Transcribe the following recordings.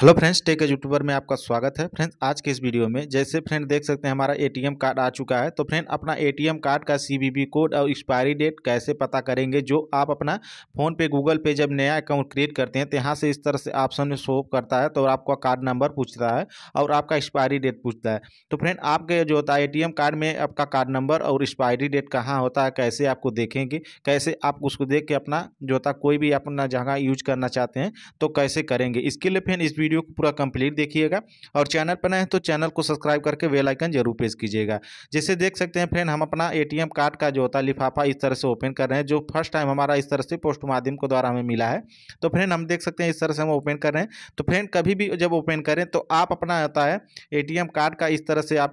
hello friends tech YouTuber में आपका स्वागत है फ्रेंड्स आज के इस वीडियो में जैसे फ्रेंड देख सकते हैं हमारा एटीएम कार्ड आ चुका है तो फ्रेंड अपना एटीएम कार्ड का सीवीवी कोड और एक्सपायरी डेट कैसे पता करेंगे जो आप अपना फ़ोन पे गूगल पे जब नया अकाउंट क्रिएट करते हैं तो यहाँ से इस तरह से ऑप्शन में शो करता है तो आपका कार्ड नंबर पूछता है और आपका एक्सपायरी डेट पूछता है तो फ्रेंड आपके जो होता है ए कार्ड में आपका कार्ड नंबर और एक्सपायरी डेट कहाँ होता है कैसे आपको देखेंगे कैसे आप उसको देख के अपना जो होता है कोई भी अपना जगह यूज करना चाहते हैं तो कैसे करेंगे इसके लिए फ्रेंड इस वीडियो को पूरा कंप्लीट देखिएगा और चैनल पर नए तो चैनल को सब्सक्राइब करके वेलाइकन जरूर प्रेस कीजिएगा जैसे देख सकते हैं फ्रेंड हम अपना ए कार्ड का जो होता है लिफाफा इस तरह से ओपन कर रहे हैं जो फर्स्ट टाइम हमारा इस तरह से पोस्ट माध्यम के द्वारा हमें मिला है तो फ्रेंड हम देख सकते हैं इस तरह से हम ओपन कर रहे हैं तो फ्रेंड कभी भी जब ओपन करें तो आप अपना होता है ए कार्ड का इस तरह से आप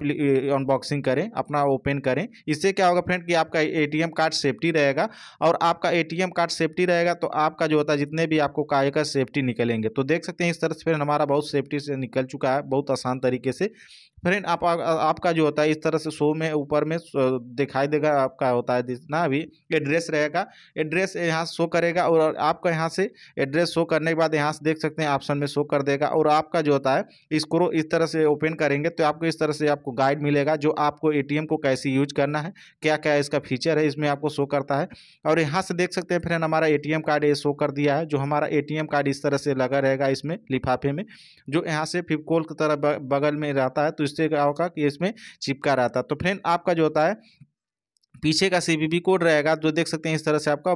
अनबॉक्सिंग करें अपना ओपन करें इससे क्या होगा फ्रेंड कि आपका ए कार्ड सेफ्टी रहेगा और आपका ए कार्ड सेफ्टी रहेगा तो आपका जो होता है जितने भी आपको कार्य का सेफ्टी निकलेंगे तो देख सकते हैं इस तरह से हमारा बहुत सेफ्टी से निकल चुका है बहुत आसान तरीके से फ्रेंड आप, आप आपका जो होता है इस तरह से शो में ऊपर में दिखाई देगा आपका होता है जितना भी एड्रेस रहेगा एड्रेस यहाँ शो करेगा और आपका यहाँ से एड्रेस शो करने के बाद यहाँ से देख सकते हैं ऑप्शन में शो कर देगा और आपका जो होता है इसको इस तरह से ओपन करेंगे तो आपको इस तरह से आपको गाइड मिलेगा जो आपको ए को कैसे यूज करना है क्या क्या इसका फीचर है इसमें आपको शो करता है और यहाँ से देख सकते हैं फ्रेंड हमारा ए कार्ड ये शो कर दिया है जो हमारा ए कार्ड इस तरह से लगा रहेगा इसमें लिफाफे में जो यहाँ से फिपकोल की तरह बगल में रहता है तो इस जिससे क्या होगा कि इसमें चिपका रहता है तो फ्रेंड आपका जो होता है पीछे का सीवीवी कोड रहेगा जो देख सकते हैं इस तरह से आपका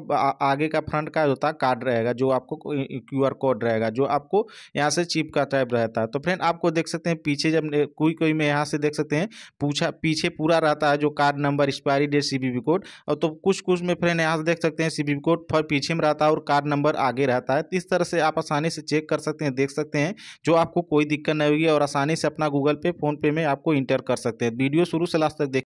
आगे का फ्रंट का होता है कार्ड रहेगा जो आपको क्यूआर कोड रहेगा जो आपको यहाँ से चिप का टाइप रहता है तो फ्रेंड आपको देख सकते हैं पीछे जब कोई कोई में यहाँ से देख सकते हैं पूछा पीछे पूरा रहता है जो card number expiry date C code और तो कुछ कुछ में फ्रेंड यहाँ से देख सकते हैं सी कोड फिर पीछे में रहता है और कार्ड नंबर आगे रहता है तो इस तरह से आप आसानी से चेक कर सकते हैं देख सकते हैं जो आपको कोई दिक्कत नहीं होगी और आसानी से अपना गूगल पे फोनपे में आपको इंटर कर सकते हैं वीडियो शुरू से लास्ट तक देख